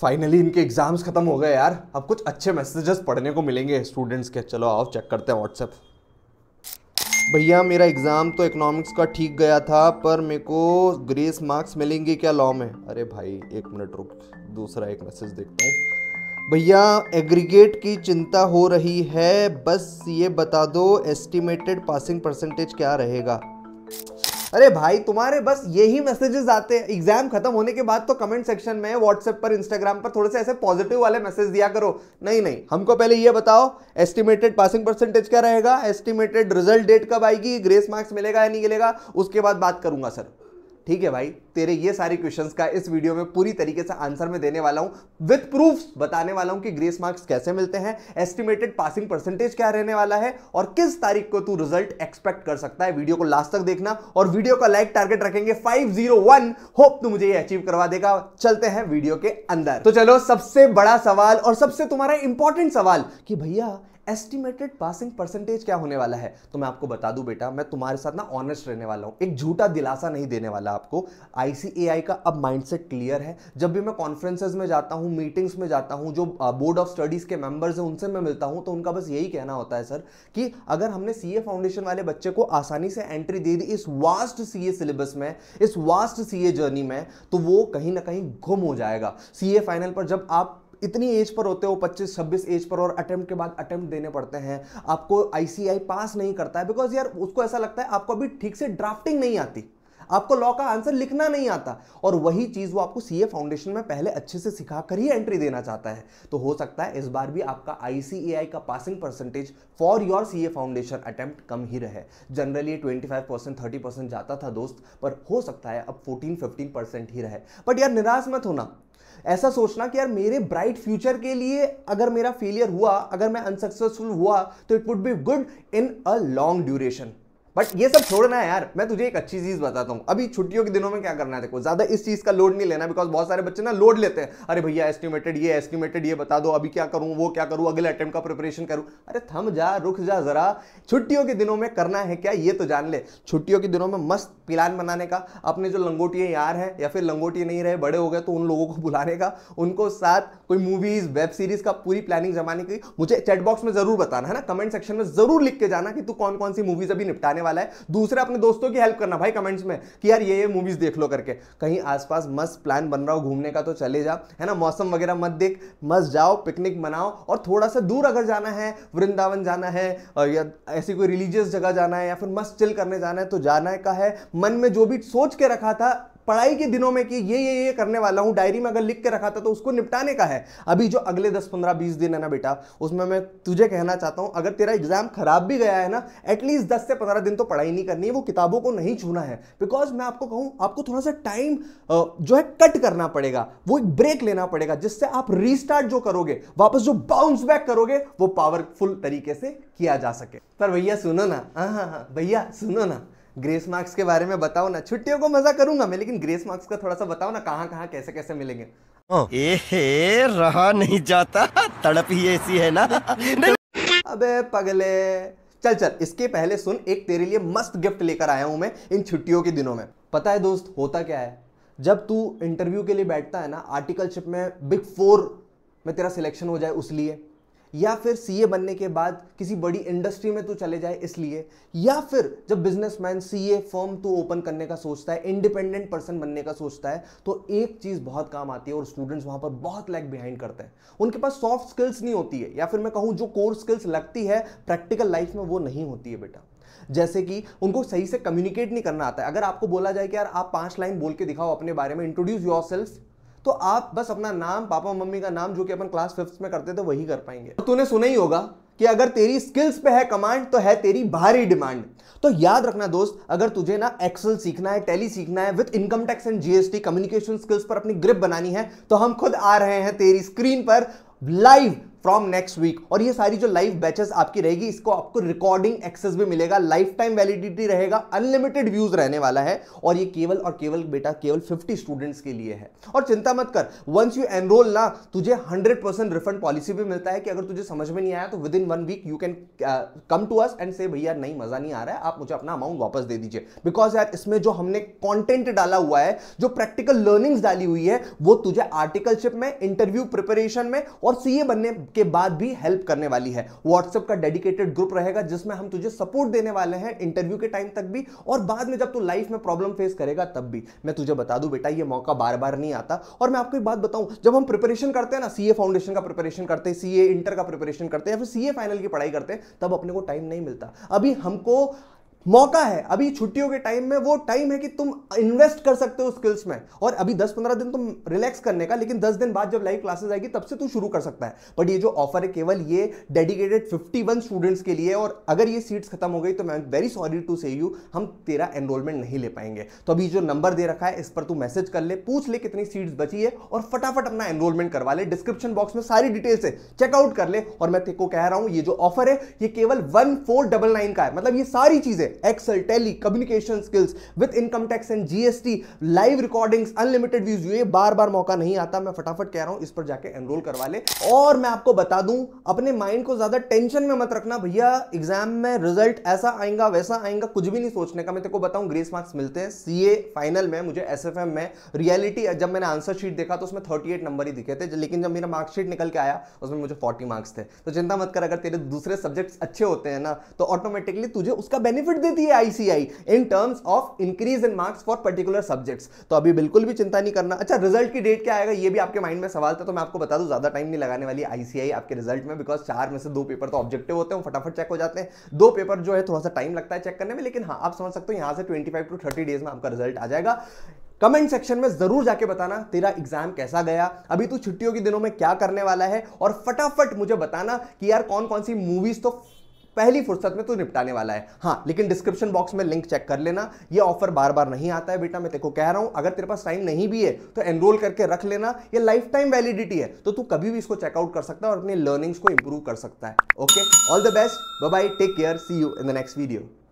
finally इनके exams खत्म हो गए यार अब कुछ अच्छे मैसेजेस पढ़ने को मिलेंगे स्टूडेंट्स के चलो आओ चेक करते हैं व्हाट्सएप भैया मेरा एग्ज़ाम तो इकोनॉमिक्स का ठीक गया था पर मेरे को ग्रेस मार्क्स मिलेंगे क्या लॉ में अरे भाई एक मिनट रुक दूसरा एक मैसेज देखते हैं भैया एग्रीगेट की चिंता हो रही है बस ये बता दो एस्टिमेटेड पासिंग परसेंटेज क्या रहेगा अरे भाई तुम्हारे बस यही मैसेजेस आते हैं एग्जाम खत्म होने के बाद तो कमेंट सेक्शन में व्हाट्सएप पर इंस्टाग्राम पर थोड़े से ऐसे पॉजिटिव वाले मैसेज दिया करो नहीं नहीं हमको पहले ये बताओ एस्टिमेटेड पासिंग परसेंटेज क्या रहेगा एस्टिमेटेड रिजल्ट डेट कब आएगी ग्रेस मार्क्स मिलेगा या नहीं मिलेगा उसके बाद बात करूंगा सर ठीक है भाई तेरे ये सारे क्वेश्चंस का इस वीडियो में पूरी तरीके से आंसर में देने वाला हूँ विद प्रूफ्स बताने वाला हूं कि ग्रेस मार्क्स कैसे मिलते हैं एस्टिमेटेड पासिंग परसेंटेज क्या रहने वाला है और किस तारीख को तू रिजल्ट एक्सपेक्ट कर सकता है वीडियो को लास्ट तक देखना और वीडियो का लाइक टारगेट रखेंगे वन होप तू मुझे ये अचीव करवा देगा चलते हैं वीडियो के अंदर तो चलो सबसे बड़ा सवाल और सबसे तुम्हारा इंपॉर्टेंट सवाल कि भैया एस्टिमेटेड पासिंग परसेंटेज क्या होने वाला है तो मैं आपको बता दूं बेटा मैं तुम्हारे साथ ना ऑनेस्ट रहने वाला हूँ एक झूठा दिलासा नहीं देने वाला आपको आईसीएआई का अब माइंडसेट क्लियर है जब भी मैं कॉन्फ्रेंसेज में जाता हूँ मीटिंग्स में जाता हूँ जो बोर्ड ऑफ स्टडीज़ के मेंबर्स हैं उनसे मैं मिलता हूँ तो उनका बस यही कहना होता है सर कि अगर हमने सी फाउंडेशन वाले बच्चे को आसानी से एंट्री दे दी इस वास्ट सी सिलेबस में इस वास्ट सी जर्नी में तो वो कहीं ना कहीं गुम हो जाएगा सी फाइनल पर जब आप इतनी एज पर होते हो 25 26 एज पर और अटेम्प्ट के बाद अटेम्प्ट देने पड़ते हैं आपको आईसीआई पास नहीं करता है बिकॉज यार उसको ऐसा लगता है आपको अभी ठीक से ड्राफ्टिंग नहीं आती आपको लॉ का आंसर लिखना नहीं आता और वही चीज़ वो आपको सी फाउंडेशन में पहले अच्छे से सिखा कर ही एंट्री देना चाहता है तो हो सकता है इस बार भी आपका आईसीएआई का passing percentage for your C foundation attempt कम ही रहे generally twenty five percent thirty percent जाता था दोस्त पर हो सकता है अब फोर्टीन फिफ्टीन परसेंट ही रहे बट यार निराश मत होना ऐसा सोचना कि यार मेरे ब्राइट फ्यूचर के लिए अगर मेरा फेलियर हुआ अगर मैं अनसक्सेसफुल हुआ तो it would be good in a long duration but ये सब छोड़ना है यार मैं तुझे एक अच्छी चीज बताता हूँ अभी छुट्टियों के दिनों में क्या करना है देखो ज्यादा इस चीज का लोड नहीं लेना बिकॉज बहुत सारे बच्चे ना लोड लेते हैं अरे भैया एस्टिमेटेड ये एस्टिमेटेड ये बता दो अभी क्या करूँ वो क्या करूँ अगले अटेम्प्ट का प्रिपरेशन करूँ अरे थम जा रुक जा जरा छुट्टियों के दिनों में करना है क्या ये तो जान ले छुट्टियों के दिनों में मस्त प्लान बनाने का अपने जो लंगोटिए यार हैं या फिर लंगोटिए नहीं रहे बड़े हो गए तो उन लोगों को बुलाने का उनको साथ कोई मूवीज़ वेब सीरीज़ का पूरी प्लानिंग जमाने की मुझे चैट बॉक्स में ज़रूर बताना है ना कमेंट सेक्शन में ज़रूर लिख के जाना कि तू कौन कौन सी मूवीज़ अभी निपटाने वाला है दूसरे अपने दोस्तों की हेल्प करना भाई कमेंट्स में कि यार ये ये मूवीज़ देख लो करके कहीं आसपास मस्त प्लान बन रहा हो घूमने का तो चले जा है ना मौसम वगैरह मत देख मस्त जाओ पिकनिक मनाओ और थोड़ा सा दूर अगर जाना है वृंदावन जाना है या ऐसी कोई रिलीजियस जगह जाना है या फिर मस्त चिल करने जाना है तो जाना है का है मन में जो भी सोच के रखा था पढ़ाई के दिनों में कि ये ये ये करने वाला हूँ डायरी में अगर लिख के रखा था तो उसको निपटाने का है अभी जो अगले दस पंद्रह बीस दिन है ना बेटा उसमें मैं तुझे कहना चाहता हूं अगर तेरा एग्जाम खराब भी गया है ना एटलीस्ट दस से पंद्रह दिन तो पढ़ाई नहीं करनी है वो किताबों को नहीं छूना है बिकॉज मैं आपको कहूँ आपको थोड़ा सा टाइम जो है कट करना पड़ेगा वो एक ब्रेक लेना पड़ेगा जिससे आप रिस्टार्ट जो करोगे वापस जो बाउंस बैक करोगे वो पावरफुल तरीके से किया जा सके पर भैया सुनो ना हाँ हाँ हाँ भैया सुनो ना ग्रेस मार्क्स के बारे में बताओ ना छुट्टियों को मजा करूंगा मैं लेकिन ग्रेस मार्क्स का थोड़ा सा बताओ ना कहाँ कहाँ कैसे कैसे मिलेंगे एहे रहा नहीं जाता तड़प ही ऐसी है ना अबे पगले चल चल इसके पहले सुन एक तेरे लिए मस्त गिफ्ट लेकर आया हूं मैं इन छुट्टियों के दिनों में पता है दोस्त होता क्या है जब तू इंटरव्यू के लिए बैठता है ना आर्टिकलशिप में बिग फोर में तेरा सिलेक्शन हो जाए उस लिए या फिर सीए बनने के बाद किसी बड़ी इंडस्ट्री में तू चले जाए इसलिए या फिर जब businessman CA firm to open करने का सोचता है इंडिपेंडेंट पर्सन बनने का सोचता है तो एक चीज़ बहुत काम आती है और स्टूडेंट्स वहां पर बहुत लैग बिहाइंड करते हैं उनके पास सॉफ्ट स्किल्स नहीं होती है या फिर मैं कहूँ जो कोर स्किल्स लगती है प्रैक्टिकल लाइफ में वो नहीं होती है बेटा जैसे कि उनको सही से कम्युनिकेट नहीं करना आता है अगर आपको बोला जाए कि यार आप पांच लाइन बोल के दिखाओ अपने बारे में इंट्रोड्यूस योर सेल्फ तो आप बस अपना नाम पापा मम्मी का नाम जो कि अपन क्लास फिफ्थ में करते थे वही कर पाएंगे तो तूने सुना ही होगा कि अगर तेरी स्किल्स पे है कमांड तो है तेरी भारी डिमांड तो याद रखना दोस्त अगर तुझे ना एक्सेल सीखना है टेली सीखना है with income tax and GST communication skills पर अपनी ग्रिप बनानी है तो हम खुद आ रहे हैं तेरी स्क्रीन पर लाइव फ्रॉम नेक्स्ट वीक और ये सारी जो लाइव बैचेस आपकी रहेगी इसको आपको रिकॉर्डिंग एक्सेस भी मिलेगा लाइफ टाइम वैलिडिटी रहेगा अनलिमिटेड व्यूज रहने वाला है और ये केवल और केवल बेटा केवल 50 स्टूडेंट्स के लिए है और चिंता मत कर वंस यू एनरोल ना तुझे 100 परसेंट रिफंड पॉलिसी भी मिलता है कि अगर तुझे समझ में नहीं आया तो within one week you can come to us and से भैया नहीं मजा नहीं आ रहा है आप मुझे अपना अमाउंट वापस दे दीजिए बिकॉज यार इसमें जो हमने कॉन्टेंट डाला हुआ है जो प्रैक्टिकल लर्निंग्स डाली हुई है वो तुझे आर्टिकलशिप में इंटरव्यू प्रिपरेशन में और सीए बनने के बाद भी हेल्प करने वाली है व्हाट्सएप का डेडिकेटेड ग्रुप रहेगा जिसमें हम तुझे सपोर्ट देने वाले हैं इंटरव्यू के टाइम तक भी और बाद में जब तू लाइफ में प्रॉब्लम फेस करेगा तब भी मैं तुझे बता दू बेटा ये मौका बार बार नहीं आता और मैं आपको एक बात बताऊं जब हम प्रिपरेशन करते हैं ना सीए फाउंडेशन का प्रिपरेशन करते हैं सीए इंटर का प्रिपरेशन करते हैं या फिर सीए फाइनल की पढ़ाई करते हैं तब अपने को टाइम नहीं मिलता अभी हमको मौका है अभी छुट्टियों के टाइम में वो टाइम है कि तुम इन्वेस्ट कर सकते हो स्किल्स में और अभी 10-15 दिन तुम रिलैक्स करने का लेकिन 10 दिन बाद जब लाइव क्लासेस आएगी तब से तू शुरू कर सकता है बट ये जो ऑफर है केवल ये डेडिकेटेड 51 स्टूडेंट्स के लिए और अगर ये सीट्स खत्म हो गई तो मैं very sorry to say you हम तेरा एनरोलमेंट नहीं ले पाएंगे तो अभी जो नंबर दे रखा है इस पर तू मैसेज कर ले पूछ ले कितनी सीट्स बची है और फटाफट अपना एनरोलमेंट करवा ले डिस्क्रिप्शन बॉक्स में सारी डिटेल्स है चेकआउट कर ले और मैं तेको को कह रहा हूँ ये जो ऑफर है ये केवल वन का है मतलब ये सारी चीजें Excel Tally communication skills with income tax and GST live recordings unlimited views ये बार बार मौका नहीं आता मैं फटाफट कह रहा हूं इस पर जाके एनरोल करवा ले और मैं आपको बता दूं अपने माइंड को ज्यादा टेंशन में मत रखना भैया एग्जाम में रिजल्ट ऐसा आएगा वैसा आएगा कुछ भी नहीं सोचने का मैं तेको बताऊं ग्रेस मार्क्स मिलते हैं सी फाइनल में मुझे एस में रियलिटी जब मैंने आंसर शीट देखा तो उसमें थर्टी नंबर ही दिखे थे लेकिन जब मेरा मार्क्सशीट निकल के आया उसमें मुझे फोर्टी मार्क्स थे तो चिंता मत कर अगर तेरे दूसरे सब्जेक्ट्स अच्छे होते हैं ना तो ऑटोमेटिकली तुझे उसका बेनिफिट देती है ICI in terms of increase in marks for particular subjects तो अभी बिल्कुल भी चिंता नहीं करना अच्छा रिजल्ट की डेट क्या आएगा ये भी आपके माइंड में सवाल था तो मैं आपको बता दूं ज्यादा टाइम नहीं लगाने वाली आईसीआई आपके रिजल्ट में बिकॉज चार में से दो पेपर तो ऑब्जेक्टिव होते हैं फटाफट चेक हो जाते हैं दो पेपर जो है थोड़ा सा टाइम लगता है चेक करने में लेकिन हाँ आप समझ सकते हो यहाँ से twenty five to thirty days में आपका रिजल्ट आ जाएगा कमेंट सेक्शन में जरूर जाके बताना तेरा एग्जाम कैसा गया अभी तू छुट्टियों के दिनों में क्या करने वाला है और फटाफट मुझे बताना कि यार कौन कौन सी मूवीज तो पहली फुर्सत में तू निपटाने वाला है हाँ लेकिन डिस्क्रिप्शन बॉक्स में लिंक चेक कर लेना ये ऑफर बार बार नहीं आता है बेटा मैं तेको कह रहा हूं अगर तेरे पास टाइम नहीं भी है तो एनरोल करके रख लेना ये लाइफ टाइम वैलिडिटी है तो तू कभी भी इसको चेकआउट कर सकता है और अपनी लर्निंग्स को इंप्रूव कर सकता है okay all the best bye take care see you in the next video